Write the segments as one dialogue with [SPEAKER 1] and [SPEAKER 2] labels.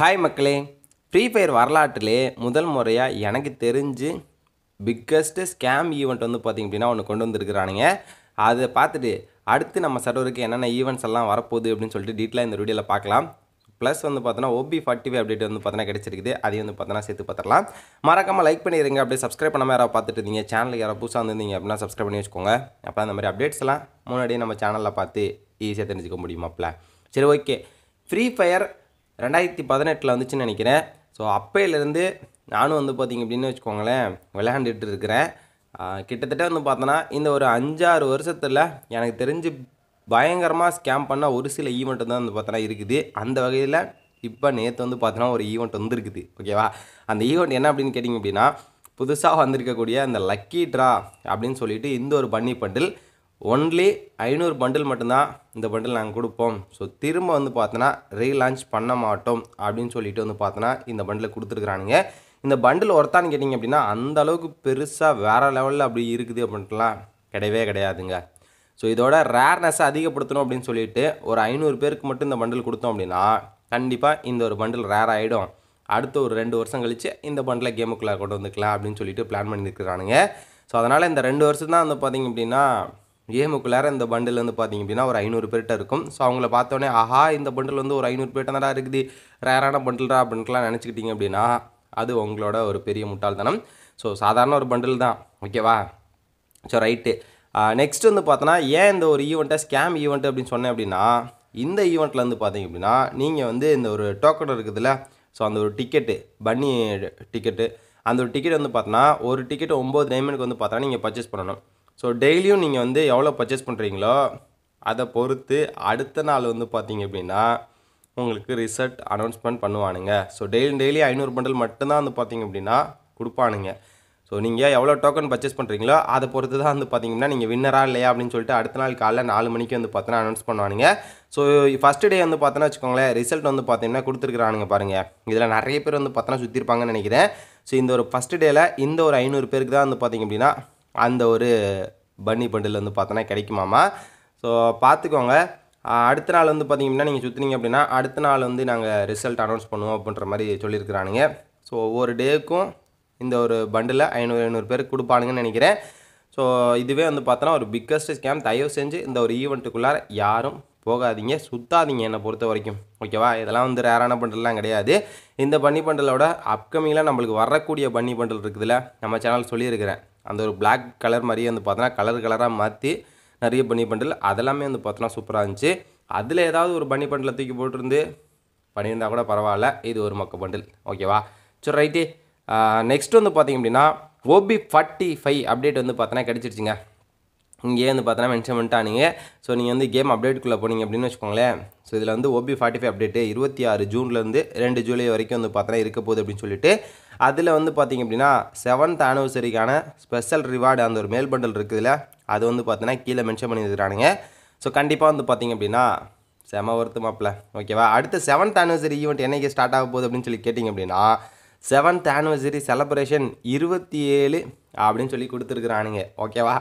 [SPEAKER 1] hi மக்களே free fire வரலாற்றிலே முதல் முறையாக எனக்கு தெரிஞ்சு பிக்கஸ்ட்டு ஸ்கேம் ஈவெண்ட் வந்து பார்த்திங்க அப்படின்னா ஒன்று கொண்டு வந்துருக்கிறானுங்க அதை பார்த்துட்டு அடுத்து நம்ம சர்வருக்கு என்னென்ன ஈவெண்ட்ஸ் எல்லாம் வரப்போகுது அப்படின்னு சொல்லிட்டு டீட்டெயிலாக இந்த வீடியோவில் பார்க்கலாம் ப்ளஸ் வந்து பார்த்தோன்னா ஓபி ஃபார்ட்டி ஃபைவ் அப்டேட் வந்து பார்த்தினா கிடச்சிருக்குது அதையும் வந்து பார்த்தோன்னா சேர்த்து பார்த்துடலாம் மறக்காமல் லைக் பண்ணிடுங்க அப்படியே சப்ஸ்கிரைப் பண்ணாமல் யாராவது பார்த்துட்டு இருந்தீங்க சேனலுக்கு யாராவது புதுசாக வந்திருந்தீங்க அப்படின்னா சப்ஸ்கிரைப் பண்ணி வச்சுக்கோங்க அப்போ அந்த மாதிரி அப்டேட்ஸ் எல்லாம் முன்னாடியே நம்ம சேனலில் பார்த்து ஈஸியாக தெரிஞ்சுக்க முடியுமாப்பில் சரி ஓகே ஃப்ரீ ஃபயர் ரெண்டாயிரத்தி பதினெட்டில் வந்துச்சுன்னு நினைக்கிறேன் ஸோ அப்பையிலேருந்து நானும் வந்து பார்த்திங்க அப்படின்னு வச்சுக்கோங்களேன் விளையாண்டுட்டு இருக்கிறேன் கிட்டத்தட்ட வந்து பார்த்தோன்னா இந்த ஒரு அஞ்சாறு வருஷத்தில் எனக்கு தெரிஞ்சு பயங்கரமாக ஸ்கேம் பண்ண ஒரு சில ஈவெண்ட் தான் வந்து பார்த்தோன்னா இருக்குது அந்த வகையில் இப்போ நேற்று வந்து பார்த்தோன்னா ஒரு ஈவெண்ட் வந்துருக்குது ஓகேவா அந்த ஈவெண்ட் என்ன அப்படின்னு கேட்டிங்க அப்படின்னா புதுசாக வந்திருக்கக்கூடிய அந்த லக்கி ட்ரா அப்படின்னு சொல்லிட்டு இந்த ஒரு பன்னி பண்டில் ஒன்லி ஐநூறு பண்டில் மட்டும்தான் இந்த பண்டில் நாங்கள் கொடுப்போம் ஸோ திரும்ப வந்து பார்த்தோன்னா ரீலான்ச் பண்ண மாட்டோம் அப்படின்னு சொல்லிட்டு வந்து பார்த்தோன்னா இந்த பண்டில் கொடுத்துருக்குறானுங்க இந்த பண்டில் ஒருத்தான்னு கேட்டிங்க அப்படின்னா அந்த அளவுக்கு பெருசாக வேறு லெவலில் அப்படி இருக்குது அப்படின்ட்டுலாம் கிடையவே கிடையாதுங்க ஸோ இதோட ரேர்னஸ்ஸை அதிகப்படுத்தணும் அப்படின்னு சொல்லிட்டு ஒரு ஐநூறு பேருக்கு மட்டும் இந்த பண்டில் கொடுத்தோம் அப்படின்னா கண்டிப்பாக இந்த ஒரு பண்டில் ரேர் ஆகிடும் அடுத்த ஒரு ரெண்டு வருஷம் கழித்து இந்த பண்டில் கேமுக்குள்ளே கொண்டு வந்துக்கலாம் அப்படின்னு சொல்லிட்டு பிளான் பண்ணியிருக்கிறானுங்க ஸோ அதனால் இந்த ரெண்டு வருஷம் தான் வந்து பார்த்திங்க அப்படின்னா கேமுக்குள்ளார இந்த பண்டில் வந்து பார்த்திங்க அப்படின்னா ஒரு ஐநூறு பேர்கிட்ட இருக்கும் ஸோ அவங்கள பார்த்தோன்னே ஆஹா இந்த பண்டில் வந்து ஒரு ஐநூறு பேர்கிட்ட தானடா இருக்குது ரேரான பண்டில்டா அப்படின்ட்டுலாம் நினச்சிக்கிட்டிங்க அப்படின்னா அது உங்களோட ஒரு பெரிய முட்டாள்தனம் ஸோ சாதாரண ஒரு பண்டில் தான் ஓகேவா ஸோ ரைட்டு நெக்ஸ்ட் வந்து பார்த்தோன்னா ஏன் இந்த ஒரு ஈவெண்ட்டை ஸ்கேம் ஈவெண்ட் அப்படின்னு சொன்னேன் அப்படின்னா இந்த ஈவெண்ட்டில் வந்து பார்த்தீங்க அப்படின்னா நீங்கள் வந்து இந்த ஒரு டோக்கன் இருக்குதுல்ல ஸோ அந்த ஒரு டிக்கெட்டு பன்னி டிக்கெட்டு அந்த ஒரு டிக்கெட் வந்து பார்த்தோன்னா ஒரு டிக்கெட் ஒம்பது டைமண்டுக்கு வந்து பார்த்தோன்னா நீங்கள் பர்ச்சேஸ் பண்ணணும் ஸோ டெய்லியும் நீங்கள் வந்து எவ்வளோ பர்ச்சேஸ் பண்ணுறீங்களோ அதை பொறுத்து அடுத்த நாள் வந்து பார்த்தீங்க அப்படின்னா உங்களுக்கு ரிசல்ட் அனௌன்ஸ்மெண்ட் பண்ணுவானுங்க ஸோ டெய்லி டெய்லி ஐநூறு பண்டல் மட்டும்தான் வந்து பார்த்தீங்க அப்படின்னா கொடுப்பானுங்க ஸோ நீங்கள் எவ்வளோ டோக்கன் பர்ச்சேஸ் பண்ணுறீங்களோ அதை பொறுத்து தான் வந்து பார்த்தீங்கன்னா நீங்கள் வின்னரா இல்லையா அப்படின்னு சொல்லிட்டு அடுத்த நாள் காலைல நாலு மணிக்கு வந்து பார்த்தோன்னா அனௌன்ஸ் பண்ணுவானுங்க ஸோ ஃபஸ்ட்டு டே வந்து பார்த்தோன்னா வச்சுக்கோங்களேன் ரிசல்ட் வந்து பார்த்தீங்கன்னா கொடுத்துருக்குறானுங்க பாருங்கள் இதில் நிறைய பேர் வந்து பார்த்தோன்னா சுற்றிருப்பாங்கன்னு நினைக்கிறேன் ஸோ இந்த ஒரு ஃபஸ்ட்டு டேயில் இந்த ஒரு ஐநூறு பேருக்கு தான் வந்து பார்த்திங்க அப்படின்னா அந்த ஒரு பன்னி பண்டில் வந்து பார்த்தோன்னா கிடைக்குமாமா ஸோ பார்த்துக்கோங்க அடுத்த நாள் வந்து பார்த்திங்கன்னா நீங்கள் சுற்றுனீங்க அப்படின்னா அடுத்த நாள் வந்து நாங்கள் ரிசல்ட் அனௌன்ஸ் பண்ணுவோம் அப்படின்ற மாதிரி சொல்லியிருக்கிறானுங்க ஸோ ஒவ்வொரு டேக்கும் இந்த ஒரு பண்டில் ஐநூறு ஐநூறு பேருக்கு கொடுப்பானுங்கன்னு நினைக்கிறேன் ஸோ இதுவே வந்து பார்த்தோன்னா ஒரு பிக்கஸ்ட் ஸ்கேம் தயவு செஞ்சு இந்த ஒரு ஈவெண்ட்டுக்குள்ளார யாரும் போகாதீங்க சுத்தாதீங்க என்னை பொறுத்த வரைக்கும் ஓகேவா இதெல்லாம் வந்து ரேரான பண்டல்லாம் கிடையாது இந்த பன்னி பண்டலோட அப்கமிங்கில் நம்மளுக்கு வரக்கூடிய பன்னி பண்டல் இருக்குதுல்ல நம்ம சேனல் சொல்லியிருக்கிறேன் அந்த ஒரு பிளாக் கலர் மாதிரியே வந்து பார்த்தோன்னா கலர் கலராக மாற்றி நிறைய பனி பண்டில் அதெல்லாமே வந்து பார்த்தோன்னா சூப்பராக இருந்துச்சு அதில் ஏதாவது ஒரு பனி பண்டில் தூக்கி போட்டிருந்து பண்ணியிருந்தால் கூட பரவாயில்ல இது ஒரு மக்க பண்டில் ஓகேவா சரி ரைட்டு நெக்ஸ்ட் வந்து பார்த்திங்க அப்படின்னா ஓபி ஃபார்ட்டி ஃபைவ் அப்டேட் வந்து பார்த்தோன்னா கிடச்சிருச்சுங்க இங்கே வந்து பார்த்தோன்னா மென்ஷன் பண்ணிட்டானுங்க ஸோ நீங்கள் வந்து கேம் அப்டேட்டுக்குள்ளே போனீங்க அப்படின்னு வச்சுக்கோங்களேன் ஸோ இதில் வந்து ஓபி ஃபார்ட்டி ஃபைவ் அப்டேட்டு இருபத்தி ஆறு ஜூன்லேருந்து ரெண்டு ஜூலை வரைக்கும் வந்து பார்த்தோன்னா இருக்க போகுது அப்படின்னு சொல்லிட்டு அதில் வந்து பார்த்திங்க அப்படின்னா செவன்த் ஆனிவர்சரிக்கான ஸ்பெஷல் ரிவார்டு அந்த ஒரு மேல் பண்டல் இருக்குதுல்ல அது வந்து பார்த்தோன்னா கீழே மென்ஷன் பண்ணியிருக்கிறானுங்க ஸோ கண்டிப்பாக வந்து பார்த்திங்க அப்படின்னா செம ஒருத்து ஓகேவா அடுத்த செவன்த் ஆனிவர்சரி ஈவெண்ட் என்றைக்கு ஸ்டார்ட் ஆக போகுது அப்படின்னு சொல்லி கேட்டிங்க அப்படின்னா செவன்த் ஆனிவர்சரி செலப்ரேஷன் இருபத்தி ஏழு அப்படின்னு சொல்லி கொடுத்துருக்குறானுங்க ஓகேவா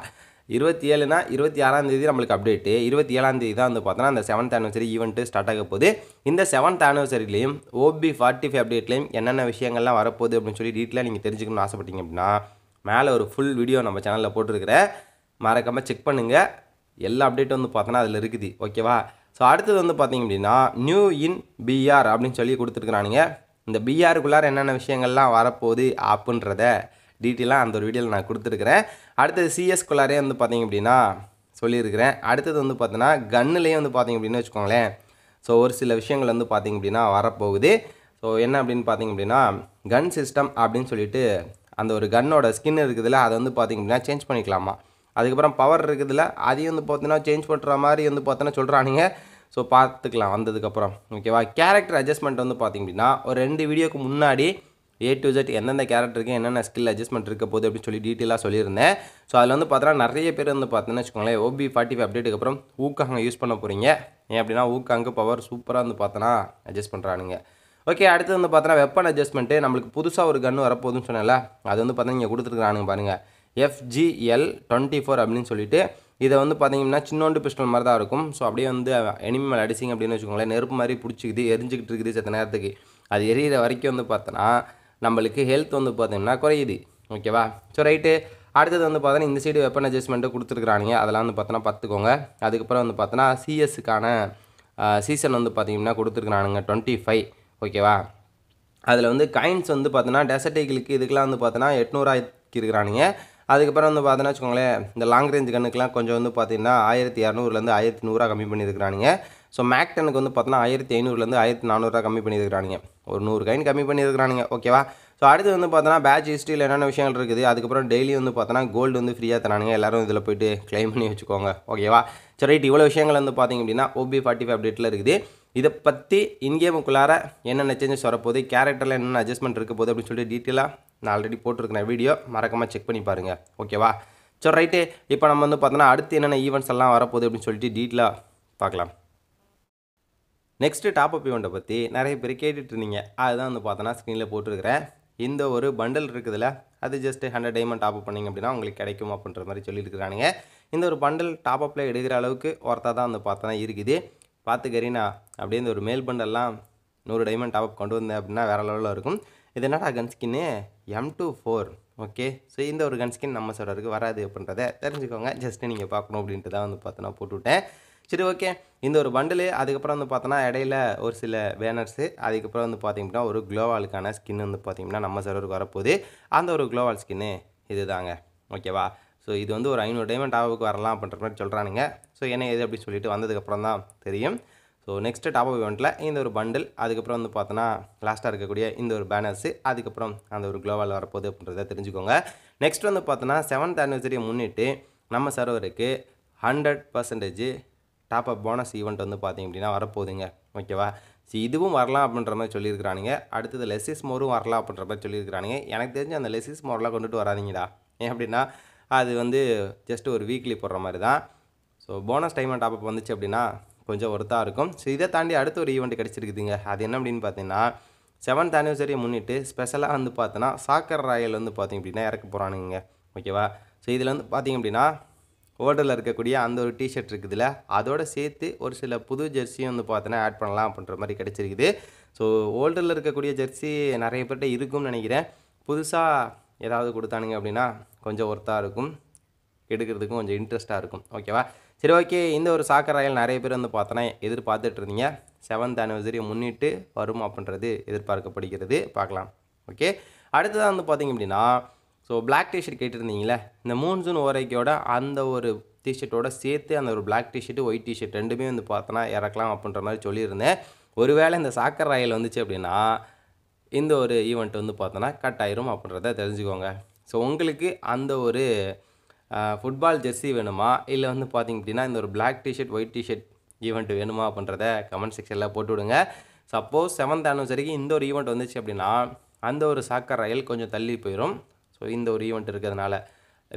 [SPEAKER 1] இருபத்தி ஏழுனா இருபத்தி ஆறாம் தேதி நம்மளுக்கு அப்டேட்டு இருபத்தி ஏழாம் தேதி தான் வந்து பார்த்தோன்னா அந்த செவன்த் ஆனிவர்சரி ஈவெண்ட்டு ஸ்டார்ட் ஆக போகுது இந்த செவன்த் ஆனிவர்சரிலையும் ஓபி ஃபார்ட்டி ஃபைவ் அப்டேட்லையும் என்னென்ன விஷயங்கள்லாம் வரப்போகுது அப்படின்னு சொல்லி டீட்டெயிலாக நீங்கள் தெரிஞ்சுக்கணும்னு ஆசைப்பட்டீங்க அப்படின்னா மேலே ஒரு ஃபுல் வீடியோ நம்ம சேனலில் போட்டிருக்கிறேன் மறக்காமல் செக் பண்ணுங்கள் எல்லா அப்டேட்டும் வந்து பார்த்தோன்னா அதில் இருக்குது ஓகேவா ஸோ அடுத்தது வந்து பார்த்தீங்க அப்படின்னா நியூ இன் பிஆர் அப்படின்னு சொல்லி கொடுத்துருக்குறானுங்க இந்த பிஆருக்குள்ளார என்னென்ன விஷயங்கள்லாம் வரப்போகுது அப்படின்றத டீட்டெயிலாக அந்த ஒரு வீடியோவில் நான் கொடுத்துருக்குறேன் அடுத்தது குள்ளாரே வந்து பார்த்திங்க அப்படின்னா சொல்லியிருக்கிறேன் அடுத்தது வந்து பார்த்தோன்னா கன்னுலேயே வந்து பார்த்திங்க அப்படின்னு வச்சுக்கோங்களேன் ஸோ ஒரு சில விஷயங்கள் வந்து பார்த்திங்க அப்படின்னா வரப்போகுது ஸோ என்ன அப்படின்னு பார்த்திங்க அப்படின்னா கன் சிஸ்டம் அப்படின்னு சொல்லிட்டு அந்த ஒரு கன்னோட ஸ்கின் இருக்குதுல்ல அதை வந்து பார்த்திங்க அப்படின்னா சேஞ்ச் பண்ணிக்கலாமா அதுக்கப்புறம் பவர் இருக்குதுல்ல அதையும் வந்து பார்த்தீங்கன்னா சேஞ்ச் பண்ணுற மாதிரி வந்து பார்த்தோன்னா சொல்கிறானுங்க ஸோ பார்த்துக்கலாம் வந்ததுக்கப்புறம் ஓகேவா கேரக்டர் அட்ஜஸ்ட்மெண்ட் வந்து பார்த்திங்க அப்படின்னா ஒரு ரெண்டு வீடியோக்கு முன்னாடி ஏ டு ஜெட் எந்தெந்த கேரக்டருக்கு என்னென்ன ஸ்கில் அட்ஜஸ்ட்மெண்ட் இருக்க போகுது அப்படின்னு சொல்லி டீட்டெயிலாக சொல்லியிருந்தேன் ஸோ அதில் வந்து பார்த்தோன்னா நிறைய பேர் வந்து பார்த்தீங்கன்னா வச்சுக்கோங்களேன் ஓபி ஃபார்ட்டி ஃபைவ் அப்டேட்டுக்கு அப்புறம் ஊக்காங்க யூஸ் பண்ண போகிறீங்க ஏன் அப்படின்னா அங்கே பவர் சூப்பராக வந்து பார்த்தோன்னா அட்ஜஸ்ட் பண்ணுறானுங்க ஓகே அடுத்து வந்து பார்த்தோன்னா வெப்பன் அட்ஜஸ்ட்மெண்ட்டு நம்மளுக்கு புதுசாக ஒரு கன்று வரப்போகுதுன்னு சொன்னால அது வந்து பார்த்தீங்கன்னா இங்கே கொடுத்துருக்குறானுங்க பாருங்கள் எஃப்ஜிஎல் டுவெண்ட்டி ஃபோர் அப்படின்னு சொல்லிட்டு இதை வந்து பார்த்தீங்கன்னா சின்னோண்டு பிஸ்டல் மாதிரி தான் இருக்கும் ஸோ அப்படியே வந்து எனிமி மேலே அடிச்சிங்க அப்படின்னு வச்சுக்கோங்களேன் நெருப்பு மாதிரி பிடிச்சிக்குது எரிஞ்சிக்கிட்டு இருக்குது சத்த நேரத்துக்கு அது எரியிற வரைக்கும் வந்து பார்த்தோன்னா நம்மளுக்கு ஹெல்த் வந்து பார்த்தீங்கன்னா குறையுது ஓகேவா ஸோ ரைட்டு அடுத்தது வந்து பார்த்தோன்னா இந்த சைடு வெப்பன் அட்ஜஸ்ட்மெண்ட்டு கொடுத்துருக்குறானுங்க அதெல்லாம் வந்து பார்த்தோன்னா பார்த்துக்கோங்க அதுக்கப்புறம் வந்து பார்த்தோன்னா சிஎஸ்க்கான சீசன் வந்து பார்த்திங்கன்னா கொடுத்துருக்குறானுங்க டுவெண்ட்டி ஃபைவ் ஓகேவா அதில் வந்து காயின்ஸ் வந்து பார்த்தோன்னா டெசர்டைகளுக்கு இதுக்கெலாம் வந்து பார்த்தோன்னா எட்நூறாக்கி இருக்கிறானுங்க அதுக்கப்புறம் வந்து பார்த்தோன்னா வச்சுக்கோங்களேன் இந்த லாங் ரேஞ்ச் கண்ணுக்கெலாம் கொஞ்சம் வந்து பார்த்திங்கன்னா ஆயிரத்தி இரநூறுலேருந்து ஆயிரத்தி நூறாக கம்மி பண்ணியிருக்கிறானுங்க ஸோ மேக் வந்து பார்த்தோன்னா ஆயிரத்தி ஐநூறுலேருந்து ஆயிரத்தி நானூறுரூவா கம்மி பண்ணியிருக்கிறானுங்க ஒரு நூறு கைன் கம்மி பண்ணியிருக்கிறானுங்க ஓகேவா ஸோ அடுத்து வந்து பார்த்தோன்னா பேட்ச் ஹிஸ்ட்ரியில் என்னென்ன விஷயங்கள் இருக்குது அதுக்கப்புறம் டெய்லி வந்து பார்த்தோன்னா கோல்டு வந்து ஃப்ரீயாக தரானுங்க எல்லோரும் இதில் போய்ட்டு கிளைம் பண்ணி வச்சுக்கோங்க ஓகேவா சரி ரைட் இவ்வளோ விஷயங்கள் வந்து பார்த்திங்க அப்படின்னா ஓபி ஃபார்ட்டி ஃபைவ் அப்டேட்டில் இருக்குது இதை பற்றி இன்கேமுக்குள்ளார என்னென்ன சேஞ்சஸ் வரப்போகுது கேரக்டரில் என்னென்ன அட்ஜஸ்ட்மெண்ட் இருக்க போகுது அப்படின்னு சொல்லிட்டு டீட்டெயிலாக நான் ஆல்ரெடி போட்டிருக்கிறேன் வீடியோ மறக்காமல் செக் பண்ணி பாருங்கள் ஓகேவா ஸோ ரைட்டு இப்போ நம்ம வந்து பார்த்தோன்னா அடுத்து என்னென்ன ஈவெண்ட்ஸ் எல்லாம் வரப்போகுது அப்படின்னு சொல்லிட்டு டீட்டெயிலாக பார்க்கலாம் நெக்ஸ்ட்டு டாப் அப் இவெண்ட்டை பற்றி நிறைய பேர் இருந்தீங்க அதுதான் வந்து பார்த்தோன்னா ஸ்க்ரீனில் போட்டிருக்கிறேன் இந்த ஒரு பண்டல் இருக்குதுல்ல அது just hundred diamond top up பண்ணிங்க அப்படின்னா உங்களுக்கு கிடைக்கும் அப்படின்ற மாதிரி சொல்லியிருக்கிறானுங்க இந்த ஒரு பண்டல் டாப் அப்பில் எடுக்கிற அளவுக்கு ஒருத்தா தான் வந்து பார்த்தோன்னா இருக்குது பார்த்து கரீனா அப்படியே இந்த ஒரு மேல் பண்டல்லாம் நூறு டைமண்ட் டாப் அப் கொண்டு வந்தேன் அப்படின்னா வேறு லெவலில் இருக்கும் இது என்னடா கன் ஸ்கின்னு M two four okay so இந்த ஒரு கன் ஸ்கின் நம்ம சொல்கிறதுக்கு வராது அப்படின்றத தெரிஞ்சுக்கோங்க ஜஸ்ட்டு நீங்கள் பார்க்கணும் அப்படின்ட்டு தான் வந்து பார்த்தோன்னா போட்டுவிட்டேன் சரி ஓகே இந்த ஒரு பண்டிலு அதுக்கப்புறம் வந்து பார்த்தோன்னா இடையில ஒரு சில பேனர்ஸு அதுக்கப்புறம் வந்து பார்த்தீங்கன்னா ஒரு க்ளோவாலுக்கான ஸ்கின் வந்து பார்த்திங்கன்னா நம்ம சர்வருக்கு வரப்போகுது அந்த ஒரு க்ளோவால் ஸ்கின்னு இது தாங்க ஓகேவா ஸோ இது வந்து ஒரு ஐநூறு டைமண்ட் டாப்புக்கு வரலாம் அப்படின்ற மாதிரி சொல்கிறானுங்க ஸோ என்ன எது அப்படின்னு சொல்லிட்டு வந்ததுக்கப்புறம் தான் தெரியும் ஸோ நெக்ஸ்ட்டு டாப் அப் இவெண்ட்டில் இந்த ஒரு பண்டில் அதுக்கப்புறம் வந்து பார்த்தோன்னா லாஸ்ட்டாக இருக்கக்கூடிய இந்த ஒரு பேனர்ஸு அதுக்கப்புறம் அந்த ஒரு க்ளோவால் வரப்போகுது அப்படின்றத தெரிஞ்சுக்கோங்க நெக்ஸ்ட் வந்து பார்த்தோன்னா செவன்த் ஆனிவர்சரியை முன்னிட்டு நம்ம சர்வருக்கு hundred percentage top up bonus event வந்து பார்த்திங்க அப்படின்னா வரப்போகுதுங்க ஓகேவா ஸோ இதுவும் வரலாம் அப்படின்ற மாதிரி சொல்லியிருக்கிறானுங்க அடுத்தது லெசிஸ் மோரும் வரலாம் அப்படின்ற மாதிரி சொல்லியிருக்கிறானுங்க எனக்கு தெரிஞ்சு அந்த லெசிஸ் மோரெலாம் கொண்டுட்டு வராதிங்கடா ஏன் அப்படின்னா அது வந்து ஜஸ்ட் ஒரு வீக்லி போடுற மாதிரி தான் so bonus time top up வந்துச்சு அப்படின்னா கொஞ்சம் ஒருத்தாக இருக்கும் ஸோ இதை தாண்டி அடுத்த ஒரு ஈவெண்ட் கிடச்சிருக்குதுங்க அது என்ன அப்படின்னு பார்த்தீங்கன்னா செவன்த் ஆனிவர்சரியை முன்னிட்டு ஸ்பெஷலாக வந்து பார்த்தோன்னா சாக்கர் ராயல் வந்து பார்த்திங்க அப்படின்னா இறக்க போகிறானுங்க ஓகேவா ஸோ இதில் வந்து பார்த்திங்க அப்படின்னா ஓடரில் இருக்கக்கூடிய அந்த ஒரு டிஷர்ட் இருக்குதுல்ல அதோட சேர்த்து ஒரு சில புது ஜெர்சியும் வந்து பார்த்தோன்னா ஆட் பண்ணலாம் அப்படின்ற மாதிரி கிடச்சிருக்குது ஸோ ஓல்டரில் இருக்கக்கூடிய ஜெர்சி நிறைய பேர்கிட்ட இருக்கும்னு நினைக்கிறேன் புதுசாக ஏதாவது கொடுத்தானுங்க அப்படின்னா கொஞ்சம் ஒர்த்தாக இருக்கும் எடுக்கிறதுக்கும் கொஞ்சம் இன்ட்ரெஸ்ட்டாக இருக்கும் ஓகேவா சரி ஓகே இந்த ஒரு சாக்கர் ராயல் நிறைய பேர் வந்து பார்த்தோன்னா எதிர்பார்த்துட்டு இருந்தீங்க செவன்த் அனிவர்சரியை முன்னிட்டு வரும் அப்படின்றது எதிர்பார்க்கப்படுகிறது பார்க்கலாம் ஓகே அடுத்ததாக வந்து பார்த்திங்க அப்படின்னா ஸோ பிளாக் டிஷர்ட் கேட்டிருந்தீங்களே இந்த ஜூன் ஓரைக்கோட அந்த ஒரு டிஷர்ட்டோட சேர்த்து அந்த ஒரு பிளாக் டிஷர்ட்டு ஒயிட் டிஷர்ட் ரெண்டுமே வந்து பார்த்தோன்னா இறக்கலாம் அப்படின்ற மாதிரி சொல்லியிருந்தேன் ஒருவேளை இந்த சாக்கர் ராயல் வந்துச்சு அப்படின்னா இந்த ஒரு ஈவெண்ட் வந்து பார்த்தோன்னா கட் ஆயிரும் அப்படின்றத தெரிஞ்சுக்கோங்க ஸோ உங்களுக்கு அந்த ஒரு ஃபுட்பால் ஜெர்சி வேணுமா இல்லை வந்து பார்த்திங்க அப்படின்னா இந்த ஒரு black t-shirt white t-shirt event வேணுமா அப்படின்றத கமெண்ட் செக்ஷனில் போட்டு விடுங்க சப்போஸ் செவன்த் ஆனிவர்சரிக்கு இந்த ஒரு ஈவெண்ட் வந்துச்சு அப்படின்னா அந்த ஒரு சாக்கர் ரயில் கொஞ்சம் தள்ளி போயிடும் ஸோ இந்த ஒரு ஈவெண்ட் இருக்கிறதுனால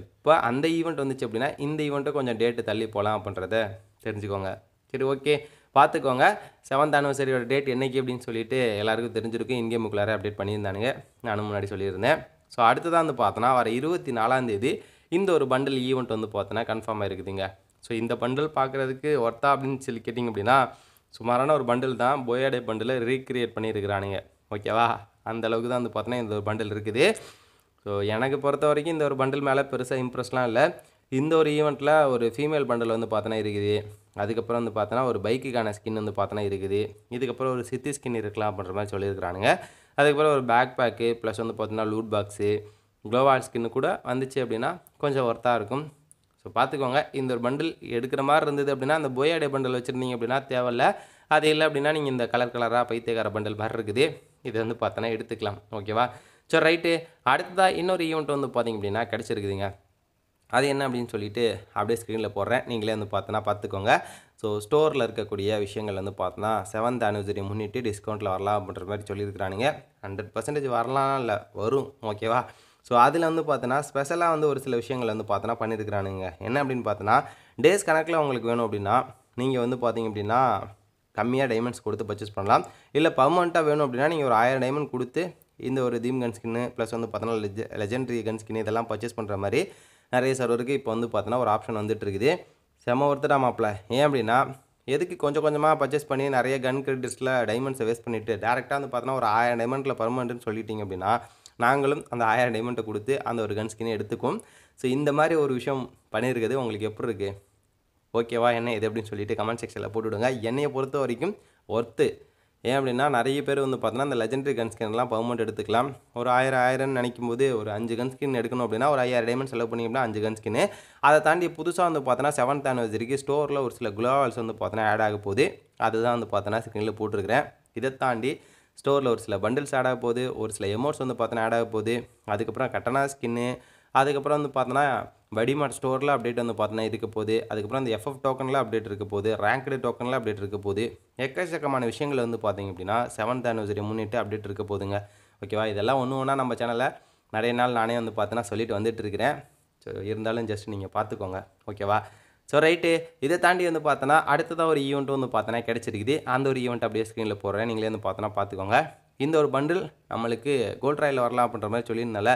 [SPEAKER 1] இப்போ அந்த ஈவெண்ட் வந்துச்சு அப்படின்னா இந்த ஈவெண்ட்டை கொஞ்சம் டேட்டு தள்ளி போகலாம் அப்படின்றத தெரிஞ்சுக்கோங்க சரி ஓகே பார்த்துக்கோங்க செவன்த் ஆனிவர்சரியோட டேட் என்றைக்கு அப்படின்னு சொல்லிட்டு எல்லாருக்கும் தெரிஞ்சிருக்கும் இன்கேமுக்குள்ளார அப்டேட் பண்ணியிருந்தானுங்க நானும் முன்னாடி சொல்லியிருந்தேன் ஸோ அடுத்ததாக வந்து பார்த்தோன்னா வர இருபத்தி நாலாந்தேதி இந்த ஒரு பண்டில் ஈவெண்ட் வந்து பார்த்தோன்னா கன்ஃபார்மாக இருக்குதுங்க ஸோ இந்த பண்டில் பார்க்குறதுக்கு ஒர்த்தா அப்படின்னு சொல்லி கேட்டிங்க அப்படின்னா சுமாரான ஒரு பண்டில் தான் போயாடே பண்டில் ரீக்ரியேட் பண்ணியிருக்கிறானுங்க ஓகேவா அந்த அளவுக்கு தான் வந்து பார்த்தோன்னா இந்த ஒரு பண்டில் இருக்குது ஸோ எனக்கு பொறுத்த வரைக்கும் இந்த ஒரு பண்டில் மேலே பெருசாக இம்ப்ரெஸ்லாம் இல்லை இந்த ஒரு ஈவெண்ட்டில் ஒரு ஃபீமேல் பண்டில் வந்து பார்த்தோன்னா இருக்குது அதுக்கப்புறம் வந்து பார்த்தோன்னா ஒரு பைக்குக்கான ஸ்கின் வந்து பார்த்தோன்னா இருக்குது இதுக்கப்புறம் ஒரு சித்தி ஸ்கின் இருக்கலாம் அப்படின்ற மாதிரி சொல்லியிருக்கிறானுங்க அதுக்கப்புறம் ஒரு பேக் பேக்கு ப்ளஸ் வந்து பார்த்தோன்னா லூட் பாக்ஸு க்ளோவால் ஸ்கின்னு கூட வந்துச்சு அப்படின்னா கொஞ்சம் ஒர்த்தாக இருக்கும் ஸோ பார்த்துக்கோங்க இந்த ஒரு பண்டில் எடுக்கிற மாதிரி இருந்தது அப்படின்னா அந்த பொயாடே பண்டில் வச்சுருந்தீங்க அப்படின்னா தேவையில்ல அது இல்லை அப்படின்னா நீங்கள் இந்த கலர் கலராக பைத்தியக்கார பண்டில் மாதிரி இருக்குது இதை வந்து பார்த்தோன்னா எடுத்துக்கலாம் ஓகேவா ஸோ ரைட்டு அடுத்ததாக இன்னொரு ஈவெண்ட் வந்து பார்த்திங்க அப்படின்னா கிடச்சிருக்குதுங்க அது என்ன அப்படின்னு சொல்லிட்டு அப்படியே ஸ்க்ரீனில் போடுறேன் நீங்களே வந்து பார்த்தோன்னா பார்த்துக்கோங்க ஸோ ஸ்டோரில் இருக்கக்கூடிய விஷயங்கள் வந்து பார்த்தோன்னா செவன்த் ஆனிவர்சரி முன்னிட்டு டிஸ்கவுண்ட்டில் வரலாம் அப்படின்ற மாதிரி சொல்லியிருக்கிறானுங்க ஹண்ட்ரட் பர்சன்டேஜ் வரலாம் இல்லை வரும் ஓகேவா ஸோ அதில் வந்து பார்த்தோன்னா ஸ்பெஷலாக வந்து ஒரு சில விஷயங்கள் வந்து பார்த்தோன்னா பண்ணியிருக்கிறானுங்க என்ன அப்படின்னு பார்த்தோன்னா டேஸ் கணக்கில் உங்களுக்கு வேணும் அப்படின்னா நீங்கள் வந்து பார்த்தீங்க அப்படின்னா கம்மியாக டைமண்ட்ஸ் கொடுத்து பர்ச்சேஸ் பண்ணலாம் இல்லை பர்மனெண்ட்டாக வேணும் அப்படின்னா நீங்கள் ஒரு ஆயிரம் டைமண்ட் கொடுத்து இந்த ஒரு தீம் கன் ஸ்கின்னு ப்ளஸ் வந்து பார்த்தோன்னா லெஜ லெஜண்டரி கன் ஸ்கின் இதெல்லாம் பர்ச்சேஸ் பண்ணுற மாதிரி நிறைய சர்வருக்கு இப்போ வந்து பார்த்தோன்னா ஒரு ஆப்ஷன் வந்துட்டு இருக்குது செம ஒருத்தடா மாப்பிள ஏன் அப்படின்னா எதுக்கு கொஞ்சம் கொஞ்சமாக பர்ச்சேஸ் பண்ணி நிறைய கன் கிரெடிட்ஸில் டைமண்ட்ஸை வேஸ்ட் பண்ணிவிட்டு டேரெக்டாக வந்து பார்த்தோன்னா ஒரு ஆயிரம் டைமண்டில் பர்மனெண்ட்னு சொல்லிட்டீங்க அப்படின்னா நாங்களும் அந்த ஆயிரம் டைமண்ட்டை கொடுத்து அந்த ஒரு கன் ஸ்கின் எடுத்துக்கும் ஸோ இந்த மாதிரி ஒரு விஷயம் பண்ணியிருக்குது உங்களுக்கு எப்படி இருக்குது ஓகேவா என்ன இது அப்படின்னு சொல்லிட்டு கமெண்ட் செக்ஷனில் போட்டுவிடுங்க என்னையை பொறுத்த வரைக்கும் ஒர்த்து ஏன் அப்படின்னா நிறைய பேர் வந்து பார்த்தோன்னா அந்த லெஜெண்டரி கன்ஸ்கின்லாம் பர்மெண்ட் எடுத்துக்கலாம் ஒரு ஆயிரம் ஆயிரம்னு நினைக்கும் போது ஒரு அஞ்சு கன்ஸ்கின் எடுக்கணும் அப்படின்னா ஒரு ஐயாயிரம் டைமண்ட் செலவு அப்படின்னா அஞ்சு கன்ஸ்கின்னு அதை தாண்டி புதுசாக வந்து பார்த்தோன்னா செவன்த் ஆனிவர்சரிக்கு ஸ்டோரில் ஒரு சில குளோவால்ஸ் வந்து பார்த்தோன்னா ஆட் ஆக போகுது அதுதான் வந்து பார்த்தோன்னா ஸ்க்ரீனில் போட்டிருக்கிறேன் இதை தாண்டி ஸ்டோரில் ஒரு சில பண்டில்ஸ் ஆட் ஆக போகுது ஒரு சில எமௌண்ட்ஸ் வந்து பார்த்தோன்னா ஆட் ஆக போகுது அதுக்கப்புறம் கட்டனா ஸ்கின்னு அதுக்கப்புறம் வந்து பார்த்தோன்னா வடிமாட் ஸ்டோரில் அப்டேட் வந்து பார்த்தீங்கன்னா இருக்க போகுது அதுக்கப்புறம் அந்த எஃப்எஃப் டோக்கனில் அப்டேட் இருக்க போது ரேங்க்டு டோக்கனில் அப்டேட் இருக்க போது எக்கச்சக்கமான விஷயங்கள் வந்து பார்த்தீங்க அப்படின்னா செவன்த் ஆனிவர்சரி முன்னிட்டு அப்டேட் இருக்க போதுங்க ஓகேவா இதெல்லாம் ஒன்று ஒன்றா நம்ம சேனலில் நிறைய நாள் நானே வந்து பார்த்தீங்கன்னா சொல்லிட்டு வந்துட்டு இருக்கிறேன் ஸோ இருந்தாலும் ஜஸ்ட் நீங்கள் பார்த்துக்கோங்க ஓகேவா ஸோ ரைட்டு இதை தாண்டி வந்து பார்த்தோன்னா அடுத்ததாக ஒரு ஈவெண்ட்டு வந்து பார்த்தோன்னா கிடச்சிருக்குது அந்த ஒரு ஈவெண்ட் அப்படியே ஸ்க்ரீனில் போடுறேன் நீங்களே வந்து பார்த்தோன்னா பார்த்துக்கோங்க இந்த ஒரு பண்டில் நம்மளுக்கு கோல்ட் ராயில் வரலாம் அப்படின்ற மாதிரி சொல்லியிருந்தால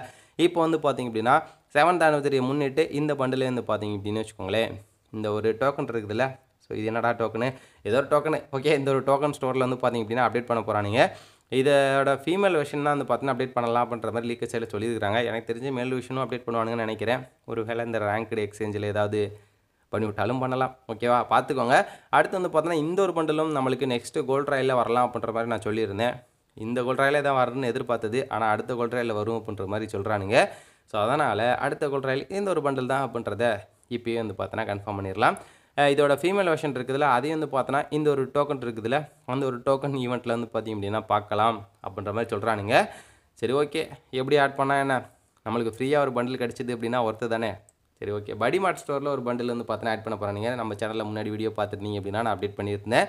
[SPEAKER 1] இப்போ வந்து பார்த்திங்க அப்படின்னா செவன்த் ஆனிவர்சரியை முன்னிட்டு இந்த வந்து பார்த்தீங்க அப்படின்னு வச்சுக்கோங்களேன் இந்த ஒரு டோக்கன் இருக்குதுல்ல ஸோ இது என்னடா டோக்கனு ஏதோ ஒரு டோக்கனு ஓகே இந்த ஒரு டோக்கன் ஸ்டோரில் வந்து பார்த்திங்க அப்படின்னா அப்டேட் பண்ண போகிறானுங்க இதோட ஃபீமேல் விஷன் தான் வந்து பார்த்தீங்கன்னா அப்டேட் பண்ணலாம் அப்படின்ற மாதிரி லீக்கர் சைடில் சொல்லியிருக்காங்க எனக்கு தெரிஞ்ச மேல் விஷனும் அப்டேட் பண்ணுவானுங்கன்னு நினைக்கிறேன் ஒரு வேளை இந்த ரேங்க்டு எக்ஸ்சேஞ்சில் ஏதாவது பண்ணிவிட்டாலும் பண்ணலாம் ஓகேவா பார்த்துக்கோங்க அடுத்து வந்து பார்த்தோன்னா இந்த ஒரு பண்டலும் நம்மளுக்கு நெக்ஸ்ட்டு கோல்ட் ராயில் வரலாம் அப்படின்ற மாதிரி நான் சொல்லியிருந்தேன் இந்த கோல்ட் ராயில் தான் வரணும்னு எதிர்பார்த்தது ஆனால் அடுத்த கோல்ட் ராயில் வரும் அப்படின்ற மாதிரி சொல்கிறானுங்க ஸோ அதனால் அடுத்த கொல்ட்ராயில் இந்த ஒரு பண்டில் தான் அப்படின்றத இப்போயே வந்து பார்த்தோன்னா கன்ஃபார்ம் பண்ணிடலாம் இதோட ஃபீமேல் வெர்ஷன் இருக்குதுல்ல அதையும் வந்து பார்த்தோன்னா இந்த ஒரு டோக்கன் இருக்குதுல்ல அந்த ஒரு டோக்கன் ஈவெண்ட்டில் வந்து பார்த்திங்க அப்படின்னா பார்க்கலாம் அப்படின்ற மாதிரி சொல்கிறானுங்க சரி ஓகே எப்படி ஆட் பண்ணால் என்ன நம்மளுக்கு ஃப்ரீயாக ஒரு பண்டில் கிடச்சிது அப்படின்னா ஒருத்த தானே சரி ஓகே படி மார்ட் ஸ்டோரில் ஒரு பண்டில் வந்து பார்த்தோன்னா ஆட் பண்ண போகிறாங்க நம்ம சேனலில் முன்னாடி வீடியோ பார்த்துருந்தீங்க அப்படின்னா நான் அப்டேட் பண்ணியிருந்தேன்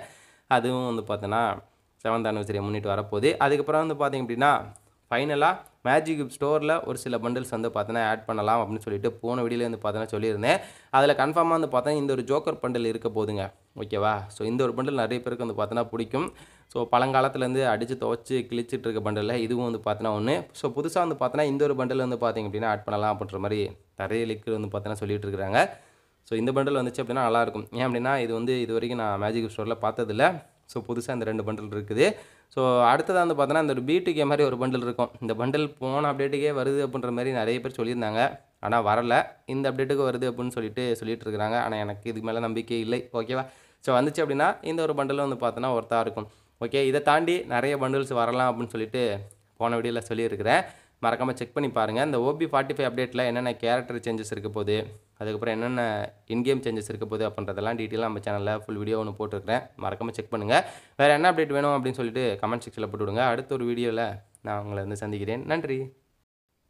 [SPEAKER 1] அதுவும் வந்து பார்த்தோன்னா செவன்த் அனிவர்சரியை முன்னிட்டு வரப்போகுது அதுக்கப்புறம் வந்து பார்த்திங்க அப்படின்னா ஃபைனலாக மேஜிக் ஸ்டோரில் ஒரு சில பண்டில்ஸ் வந்து பார்த்தீங்கன்னா ஆட் பண்ணலாம் அப்படின்னு சொல்லிட்டு போன வீடியோலேருந்து பார்த்தீங்கன்னா சொல்லியிருந்தேன் அதில் கன்ஃபார்மாக வந்து பார்த்தீங்கன்னா இந்த ஒரு ஜோக்கர் பண்டில் இருக்க போதுங்க ஓகேவா ஸோ இந்த ஒரு பண்டில் நிறைய பேருக்கு வந்து பார்த்தீங்கன்னா பிடிக்கும் ஸோ பழங்காலத்துலேருந்து அடித்து துவச்சி கிழிச்சிட்டு இருக்க பண்டலில் இதுவும் வந்து பார்த்தீங்கன்னா ஒன்று ஸோ புதுசாக வந்து பார்த்தீங்கன்னா இந்த ஒரு பண்டில் வந்து பார்த்திங்க அப்படின்னா ஆட் பண்ணலாம் அப்படின்ற மாதிரி நிறைய லிக்கு வந்து பார்த்தீங்கன்னா சொல்லிட்டு இருக்காங்க ஸோ இந்த பண்டில் வந்துச்சு அப்படின்னா நல்லாயிருக்கும் ஏன் அப்படின்னா இது வந்து இது வரைக்கும் நான் மேஜிக் ஸ்டோரில் பார்த்ததில்ல ஸோ புதுசாக இந்த ரெண்டு பண்டில் இருக்குது ஸோ அடுத்ததாக வந்து பார்த்தோன்னா இந்த ஒரு பீட்டுக்கே மாதிரி ஒரு பண்டில் இருக்கும் இந்த பண்டில் போன அப்டேட்டுக்கே வருது அப்படின்ற மாதிரி நிறைய பேர் சொல்லியிருந்தாங்க ஆனால் வரலை இந்த அப்டேட்டுக்கு வருது அப்படின்னு சொல்லிட்டு சொல்லிட்டு இருக்கிறாங்க ஆனால் எனக்கு இதுக்கு மேலே நம்பிக்கை இல்லை ஓகேவா ஸோ வந்துச்சு அப்படின்னா இந்த ஒரு பண்டில் வந்து பார்த்தோன்னா ஒருத்தா இருக்கும் ஓகே இதை தாண்டி நிறைய பண்டில்ஸ் வரலாம் அப்படின்னு சொல்லிட்டு போன வீடியோவில் சொல்லியிருக்கிறேன் மறக்காமல் செக் பண்ணி பாருங்கள் இந்த ஓபி ஃபார்ட்டி ஃபைவ் அப்டேட்டில் என்னென்ன கேரக்டர் சேஞ்சஸ் இருக்க போது அதுக்கப்புறம் என்னென்ன இன்கேம் சேஞ்சஸ் இருக்க போது அப்படின்றதெல்லாம் டீட்டெயிலாக நம்ம சேனலில் ஃபுல் வீடியோ ஒன்று போட்டிருக்கிறேன் மறக்காமல் செக் பண்ணுங்கள் வேறு என்ன அப்டேட் வேணும் அப்படின்னு சொல்லிட்டு கமெண்ட் செக்ஷனில் போட்டுவிடுங்க அடுத்த ஒரு வீடியோவில் நான் உங்களை வந்து சந்திக்கிறேன் நன்றி